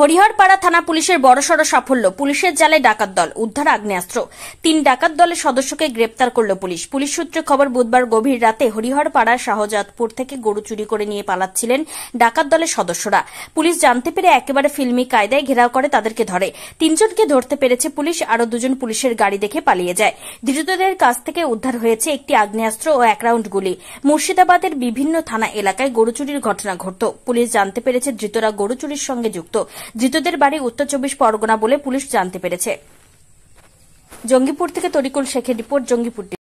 হরিহরপাড়া থানা পুলিশের বড়সড় সাফল্য পুলিশের জালে ডাকাত দল উদ্ধার আগ্নেয়াস্ত্র তিন ডাকাত দলের সদস্যকে গ্রেপ্তার করল পুলিশ পুলিশ সূত্রে খবর বুধবার গভীর রাতে হরিহরপাড়ার শাহজাদপুর থেকে গরু চুরি করে নিয়ে পালাচ্ছিলেন ডাকাত দলের সদস্যরা পুলিশ জানতে পেরে একেবারে ফিল্মি কায়দায় ঘেরাও করে তাদেরকে ধরে তিনজনকে ধরতে পেরেছে পুলিশ আরও দুজন পুলিশের গাড়ি দেখে পালিয়ে যায় ধৃতদের কাছ থেকে উদ্ধার হয়েছে একটি আগ্নেয়াস্ত্র ও এক রাউন্ড গুলি মুর্শিদাবাদের বিভিন্ন থানা এলাকায় গরু চুরির ঘটনা ঘটত পুলিশ জানতে পেরেছে ধৃতরা গরু চুরির সঙ্গে যুক্ত ধৃতদের বাড়ি উত্তর চব্বিশ পরগনা বলে পুলিশ জানতে পেরেছে জঙ্গিপুর থেকে তরিকুল শেখের রিপোর্ট জঙ্গিপুর